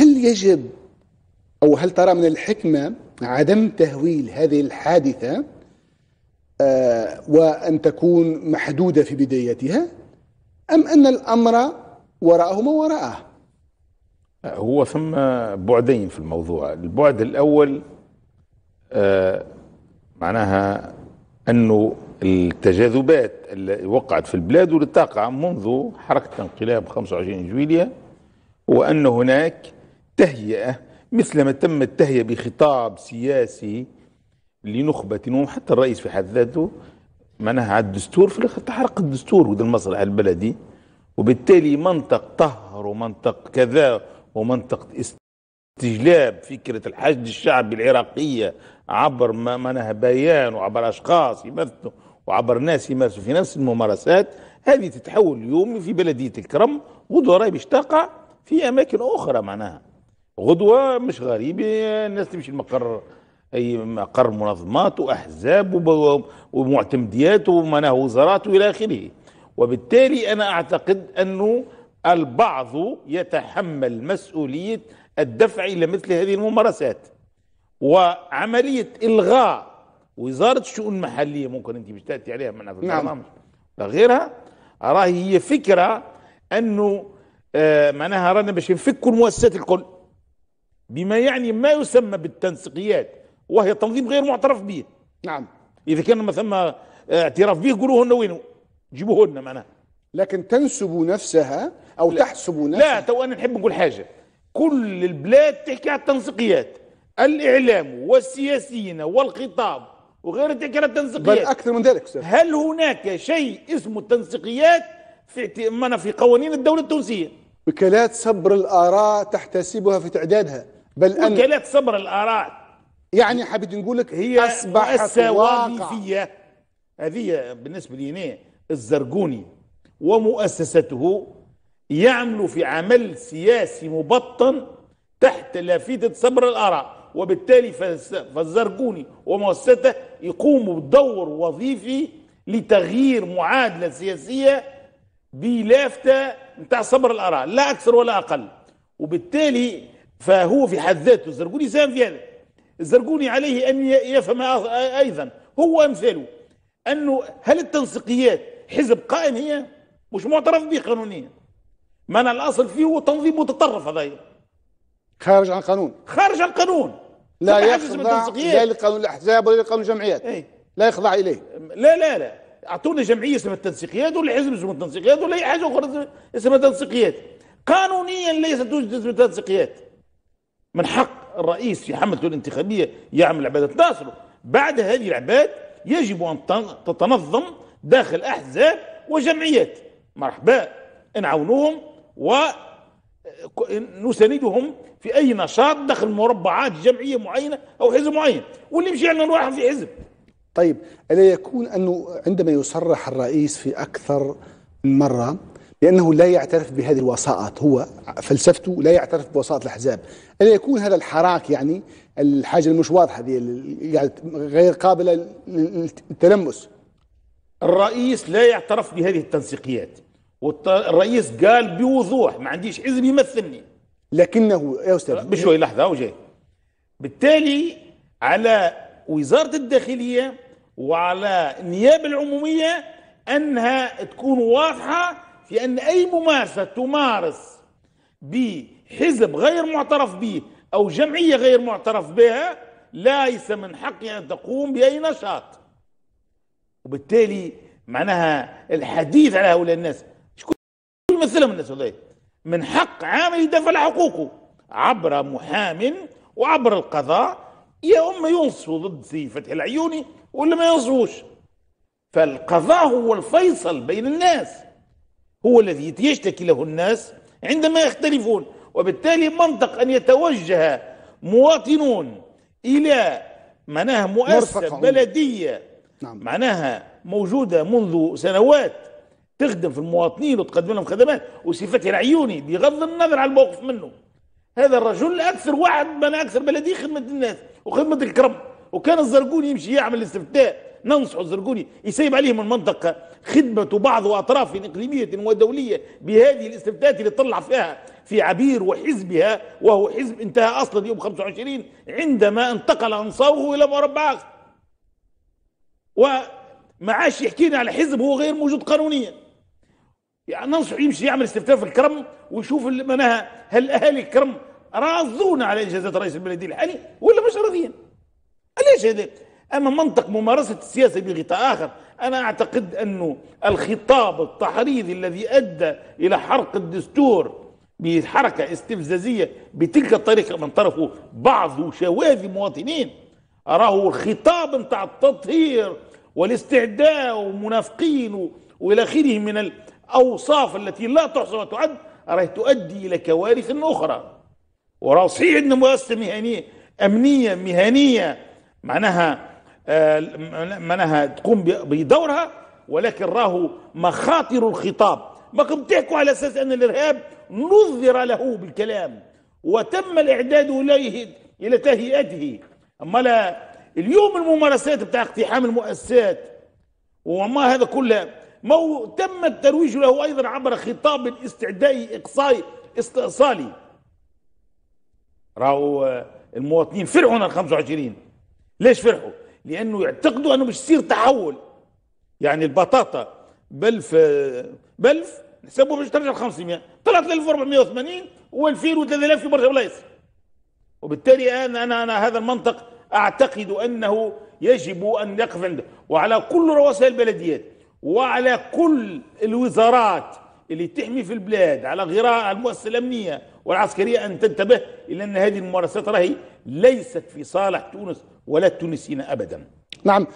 هل يجب أو هل ترى من الحكمة عدم تهويل هذه الحادثة آه، وأن تكون محدودة في بدايتها أم أن الأمر وراءه ما وراءه هو ثم بعدين في الموضوع البعد الأول آه معناها أنه التجاذبات اللي وقعت في البلاد واللي منذ حركة انقلاب 25 جويلية وأن هناك تهيئة ما تم التهيئة بخطاب سياسي لنخبة وحتى الرئيس في حد ذاته معناها على الدستور في الاخر تحرق الدستور وده المصلحة البلدي وبالتالي منطق طهر ومنطق كذا ومنطق استجلاب فكرة الحشد الشعبي العراقية عبر ما معناها بيان وعبر أشخاص يمثلوا وعبر ناس يمارسوا في نفس الممارسات هذه تتحول اليوم في بلدية الكرم وضرائب باش تقع في أماكن أخرى معناها غدوه مش غريبه الناس تمشي لمقر اي مقر منظمات واحزاب ومعتمديات ومناه وزارات والى اخره وبالتالي انا اعتقد انه البعض يتحمل مسؤوليه الدفع الى مثل هذه الممارسات وعمليه الغاء وزاره الشؤون المحليه ممكن انت مش تاتي عليها معنا في البرنامج نعم. غيرها راهي هي فكره انه آه معناها رانا باش نفكوا المؤسسات الكل بما يعني ما يسمى بالتنسيقيات وهي تنظيم غير معترف به نعم اذا كان ما ثم اعتراف به قولوه لنا وين جيبوه لنا معناها لكن تنسب نفسها او لا. تحسب نفسها لا تو انا نحب نقول حاجه كل البلاد تحكي على التنسيقيات الاعلام والسياسيين والخطاب وغير تحكي على التنسيقيات بل اكثر من ذلك سير. هل هناك شيء اسمه التنسيقيات في في قوانين الدوله التونسيه وكالات صبر الاراء تحتسبها في تعدادها بل أن وكالات صبر الآراء يعني حبيت نقول لك هي أصبحت وظيفية هذه بالنسبة لي الزرقوني ومؤسسته يعملوا في عمل سياسي مبطن تحت لافتة صبر الآراء وبالتالي فالزرقوني ومؤسسته يقوموا بدور وظيفي لتغيير معادلة سياسية بلافتة نتاع صبر الآراء لا أكثر ولا أقل وبالتالي فهو في حد ذاته الزرقوني ساهم في هذا الزرقوني عليه أن يفهم أيضا هو أمثاله أنه هل التنسيقيات حزب قائم هي مش معترف به قانونيا من الأصل فيه هو تنظيم متطرف هذا خارج عن القانون خارج عن القانون لا يخضع لا لقانون الأحزاب ولا لقانون الجمعيات ايه؟ لا يخضع إليه لا لا لا اعطونا جمعية اسمها التنسيقيات ولا حزب اسمه التنسيقيات ولا أي حاجة أخرى اسمها تنسيقيات قانونيا ليست توجد اسمها تنسيقيات من حق الرئيس في حملته الانتخابية يعمل عبادة ناصره بعد هذه العباد يجب أن تتنظم داخل أحزاب وجمعيات مرحبا نعاونوهم و نساندهم في أي نشاط داخل مربعات جمعية معينة أو حزب معين واللي مشي عندنا نروح في حزب طيب ألا يكون أنه عندما يصرح الرئيس في أكثر من مرة لأنه لا يعترف بهذه الوساطات هو فلسفته لا يعترف بوساطة الأحزاب ألا يكون هذا الحراك يعني الحاجة المش واضحة دي يعني غير قابلة للتلمس الرئيس لا يعترف بهذه التنسيقيات والرئيس قال بوضوح ما عنديش حزب يمثلني لكنه يا أستاذ أه، بشوي لحظة وجاي بالتالي على وزارة الداخلية وعلى النيابة العمومية أنها تكون واضحة في أن أي ممارسة تمارس بحزب غير معترف به أو جمعية غير معترف بها ليس من حقها أن تقوم بأي نشاط وبالتالي معناها الحديث على هؤلاء الناس شكون يمثلهم الناس هذول من حق عامل يدافع عن حقوقه عبر محام وعبر القضاء يا اما ينصفوا ضد سي فتح العيوني ولا ما ينصفوش فالقضاء هو الفيصل بين الناس هو الذي يشتكي له الناس عندما يختلفون وبالتالي منطق أن يتوجه مواطنون إلى معناها مؤسسة بلدية نعم. معناها موجودة منذ سنوات تخدم في المواطنين وتقدم لهم خدمات وصفتها العيوني بغض النظر عن الموقف منه هذا الرجل أكثر واحد من أكثر بلديه خدمة الناس وخدمة الكرم وكان الزرقون يمشي يعمل استفتاء ننصح الزرقوني يسيب عليهم المنطقة خدمة بعض أطراف إقليمية ودولية بهذه الاستفتاءات اللي طلع فيها في عبير وحزبها وهو حزب انتهى أصلا يوم 25 عندما انتقل أنصاره إلى مربع آخر وما عادش يحكينا على حزب هو غير موجود قانونيا يعني ننصح يمشي يعمل استفتاء في الكرم ويشوف معناها هل أهالي الكرم راضون على إنجازات رئيس البلدية الحالي ولا مش راضيين؟ ليش هذا؟ أما منطق ممارسة السياسة بغطاء آخر أنا أعتقد أنه الخطاب التحريضي الذي أدى إلى حرق الدستور بحركة استفزازية بتلك الطريقة من طرفه بعض شواذ المواطنين أراه خطاب متاع التطهير والاستعداء ومنافقين وإلى آخره من الأوصاف التي لا تحصى وتعد راه تؤدي إلى كوارث أخرى وراه صحيح أن مؤسسة مهنية أمنية مهنية معناها معناها تقوم بدورها ولكن راهو مخاطر الخطاب ما كنت تحكوا على اساس ان الارهاب نظر له بالكلام وتم الاعداد اليه الى تهيئته اما لا اليوم الممارسات بتاع اقتحام المؤسسات وما هذا كله ما هو تم الترويج له ايضا عبر خطاب استعدائي اقصائي استئصالي راهو المواطنين فرحوا ال 25 ليش فرحوا؟ لانه يعتقدوا انه مش يصير تحول يعني البطاطا بلف بلف نحسبوا باش ترجع 500 طلعت 1480 و2000 و3000 في بلايص وبالتالي انا انا انا هذا المنطق اعتقد انه يجب ان يقف عنده وعلى كل رؤساء البلديات وعلى كل الوزارات اللي تحمي في البلاد على غراء المؤسسه الامنيه والعسكرية أن تنتبه إلى أن هذه الممارسات راهي ليست في صالح تونس ولا التونسيين أبدا نعم